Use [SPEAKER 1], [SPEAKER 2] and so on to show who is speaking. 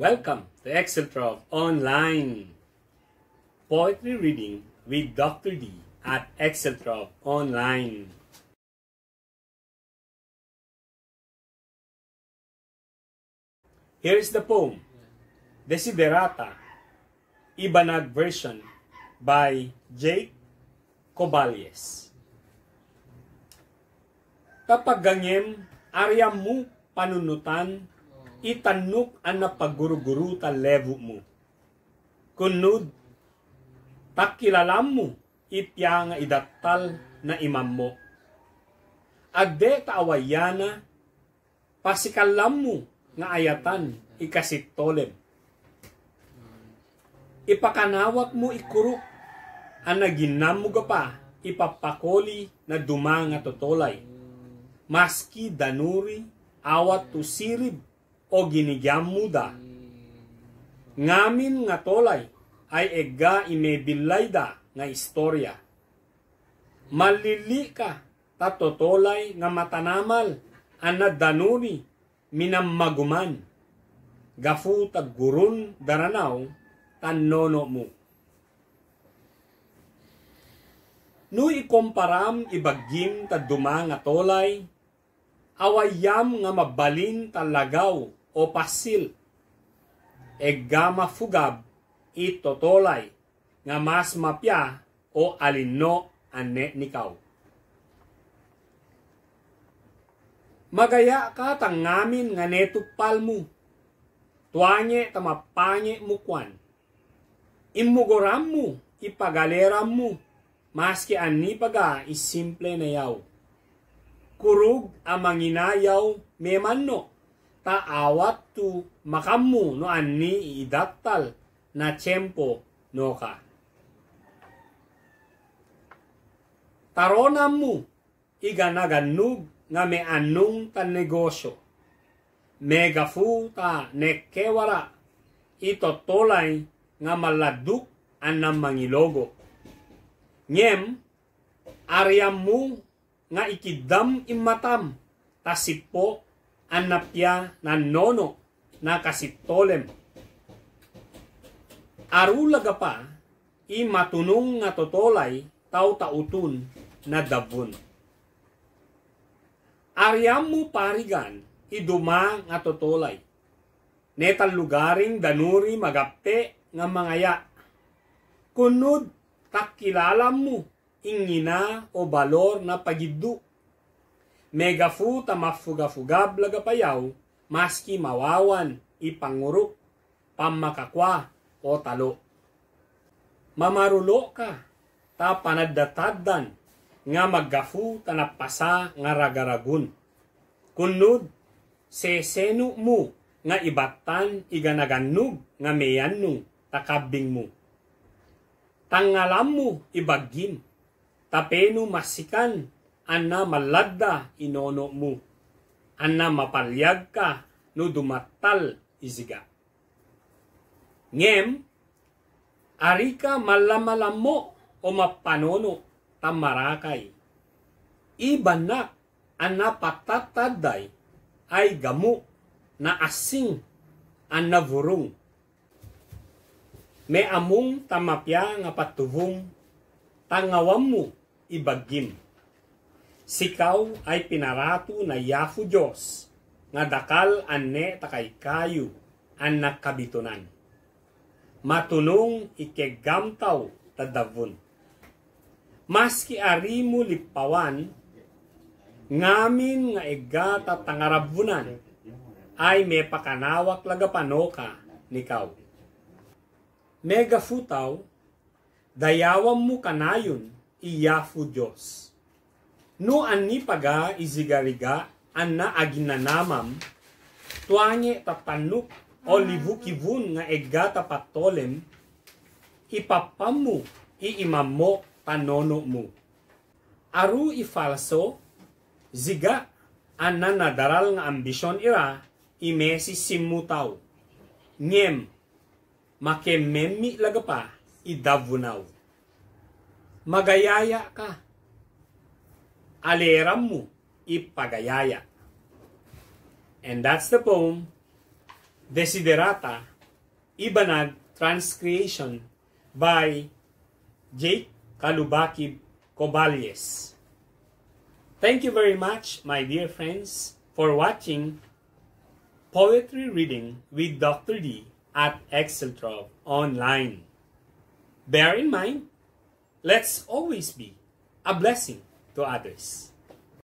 [SPEAKER 1] Welcome to Excel Prof Online Poetry Reading with Dr. D at Excel Prof Online. Here is the poem, Desiderata, Ibanag version by Jake Cobalies. Kapag gangem, aryam mo panunutan itanok ang napagguruguruta levo mo. Kunud, takilalam mo, itya nga idattal na imam mo. Agde taawayana, pasikalam mo nga ayatan ikasitolem. Ipakanawat mo ikuruk, ang mo pa, ipapakoli na dumanga totolay. Maski danuri, awat to sirib o ginigyam muda. Ngamin nga tolay ay ega imebilayda nga istorya. Malili ka tatotolay nga matanamal ana danuni minamaguman. Gafu taggurun daranaw tanono mo. No ikomparam ibagim ta dumang tolay, awayam nga mabalin talagaw o pasil. opasil, e egama fugab, itotolay, nga mas mapya o alino ane nikaw. Magaya ka tangamin nga neto palmu, tuanye tamapanye mukwan. Imugoram mo, ipagaleram mo, maski ani paga isimple na yaw. Kurug amanginayaw memano, taawat tu makamu no anni idattal na tiyempo no ka. Taronan mo iganaganug nga may anong tan tanegosyo. Megafu ta nekewara itotolay nga maladuk anang mangilogo. Ngem, aryam mo nga ikidam imatam tasip na nono nannono nakasitolem. Arulaga pa i matunong nga totolay tau tautun na dabun. Ariam mo parigan iduma nga totolay. Netal lugaring danuri magapte nga mangaya. Kunud tak mo ingina o balor na pagidu Megafu tamafugafugab lagapayaw, maski mawawan, ipanguro, pamakakwa o talo. Mamarulo ka, ta panaddataddan, nga maggafu tanapasa nga ragaragun. Kunud, sesenu mo nga ibatan iganaganug nga meyanno takabing mo. Tangalam mo ibagin, tapenu masikan anna maladda inono mo. Anna mapalyag ka no dumatal iziga. Ngem, arika ka malamalamo o mapanono tamarakay. Iban na anna patataday ay gamu na asing anna vurong. May among tamapya nga patuvong tangawam mo ibagim. Sikaw ay pinarato na Yafu Diyos, nga dakal anne takay kayo, an nakabitunan. Matunong ikegamtaw tadavon. Maski arimu lipawan, ngamin nga igata tangarabunan, ay may pakanawak lagapanoka nikaw. Mega futaw, dayawan mo kanayon, iyafu Diyos nu anni paga izigariga anna aginanamam tuanye tatanuk o livukivun nga egata patolem ipapamu iimamo tanono mu aru ifalso ziga anna nadaral nga ambisyon ira imesi simutaw ngem makememi lagapa idavunaw magayaya ka Aleram mo, ipagayaya. And that's the poem, Desiderata, Ibanag Transcreation by Jake Kalubaki Coballes. Thank you very much, my dear friends, for watching Poetry Reading with Dr. D at Exceltrov online. Bear in mind, let's always be a blessing to others.